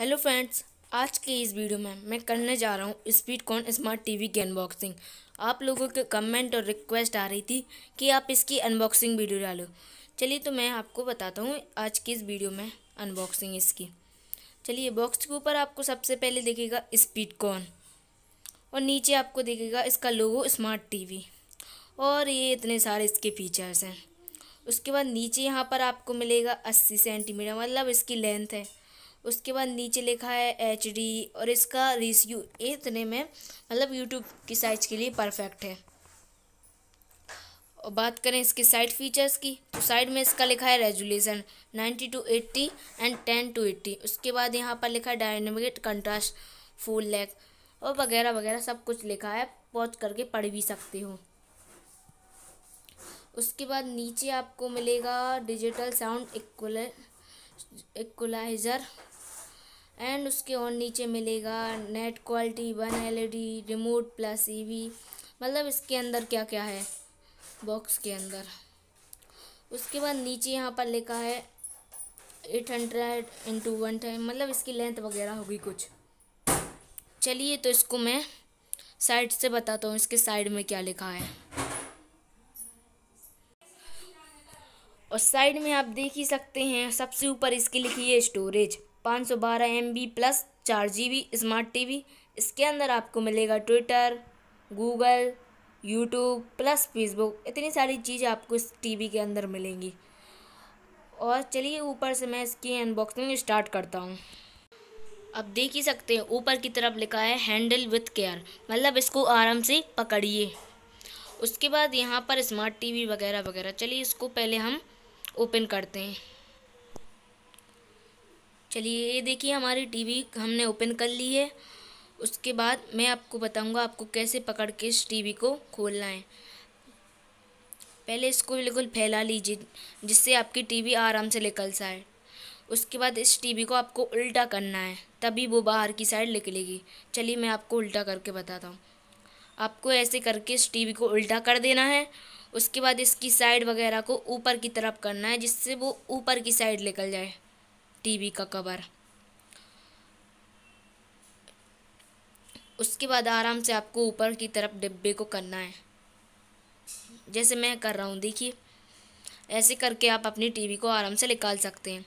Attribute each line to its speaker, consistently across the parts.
Speaker 1: hello friends आज की इस वीडियो में मैं करने जा रहा हूँ स्पीड कॉन स्मार्ट टीवी की अनबॉक्सिंग आप लोगों के कमेंट और रिक्वेस्ट आ रही थी कि आप इसकी अनबॉक्सिंग वीडियो डालो चलिए तो मैं आपको बताता हूँ आज की इस वीडियो में अनबॉक्सिंग इसकी चलिए बॉक्स के ऊपर आपको सबसे पहले देखेगा स्पीड कॉन और नीचे आपको देखेगा इसका लोगो स्मार्ट टी और ये इतने सारे इसके फीचर्स हैं उसके बाद नीचे यहाँ पर आपको मिलेगा अस्सी सेंटीमीटर मतलब इसकी लेंथ है उसके बाद नीचे लिखा है एच डी और इसका रेशियो इतने में मतलब यूट्यूब की साइज के लिए परफेक्ट है और बात करें इसके साइड फीचर्स की तो साइड में इसका लिखा है resolution ninety two eighty and ten two eighty उसके बाद यहाँ पर लिखा है डायनेमिक कंट्रास्ट फुल लेग और वगैरह वगैरह सब कुछ लिखा है पहुँच करके पढ़ भी सकते हो उसके बाद नीचे आपको मिलेगा digital sound equal equalizer and उसके और नीचे मिलेगा net quality one L remote plus E मतलब इसके अंदर क्या क्या है बॉक्स के अंदर उसके बाद नीचे यहाँ पर लिखा है eight hundred into one time मतलब इसकी लेंथ वगैरह होगी कुछ चलिए तो इसको मैं साइड से बताता हूँ इसके साइड में क्या लिखा है और साइड में आप देख ही सकते हैं सबसे ऊपर इसकी लिखी है स्टोरेज पाँच सौ बारह एम बी प्लस चार G B smart T V इसके अंदर आपको मिलेगा Twitter Google YouTube plus Facebook इतनी सारी चीज़ आपको इस टी वी के अंदर मिलेंगी और चलिए ऊपर से मैं इसकी अनबॉक्सिंग स्टार्ट करता हूँ अब देख ही सकते हैं ऊपर की तरफ लिखा है हैंडल विथ केयर मतलब इसको आराम से पकड़िए उसके बाद यहाँ पर स्मार्ट टीवी वगैरह वगैरह चलिए इसको पहले हम ओपन करते हैं चलिए ये देखिए हमारी टीवी हमने ओपन कर ली है उसके बाद मैं आपको बताऊंगा आपको कैसे पकड़ के इस टीवी को खोलना है पहले इसको बिल्कुल फैला लीजिए जिससे आपकी टीवी आराम से निकल जाए उसके बाद इस टीवी को आपको उल्टा करना है तभी वो बाहर की साइड निकलेगी चलिए मैं आपको उल्टा करके बताता हूँ आपको ऐसे करके इस टीवी को उल्टा कर देना है उसके बाद इसकी साइड वगैरह को ऊपर की तरफ करना है जिससे वो ऊपर की साइड निकल जाए टीवी का कवर उसके बाद आराम से आपको ऊपर की तरफ डिब्बे को करना है जैसे मैं कर रहा हूँ देखिए ऐसे करके आप अपनी टीवी को आराम से निकाल सकते हैं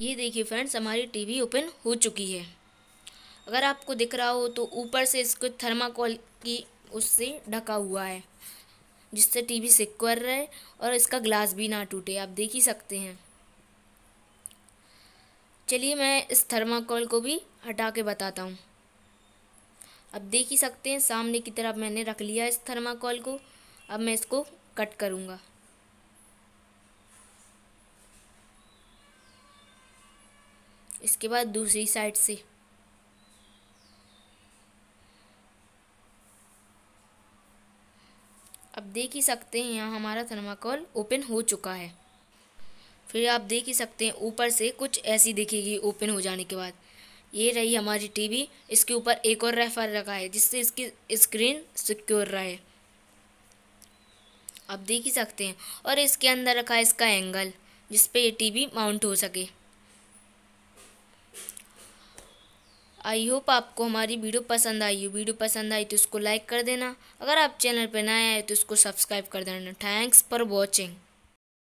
Speaker 1: ये देखिए फ्रेंड्स हमारी टीवी ओपन हो चुकी है अगर आपको दिख रहा हो तो ऊपर से इसको थर्माकोल की उससे ढका हुआ है जिससे टीवी सिक्योर रहे और इसका ग्लास भी ना टूटे आप देख ही सकते हैं चलिए मैं इस थर्माकोल को भी हटा के बताता हूँ अब देख ही सकते हैं सामने की तरफ मैंने रख लिया इस थर्माकोल को अब मैं इसको कट करूँगा इसके बाद दूसरी साइड से अब देख ही सकते हैं यहाँ हमारा थर्माकोल ओपन हो चुका है फिर आप देख ही सकते हैं ऊपर से कुछ ऐसी दिखेगी ओपन हो जाने के बाद ये रही हमारी टीवी इसके ऊपर एक और रेफर रखा है जिससे इसकी स्क्रीन सिक्योर रहे आप देख ही सकते हैं और इसके अंदर रखा है इसका एंगल जिस पे ये टीवी माउंट हो सके आई होप आपको हमारी वीडियो पसंद आई हो वीडियो पसंद आई तो इसको लाइक कर देना अगर आप चैनल पर नए आए तो इसको सब्सक्राइब कर देना थैंक्स फॉर वॉचिंग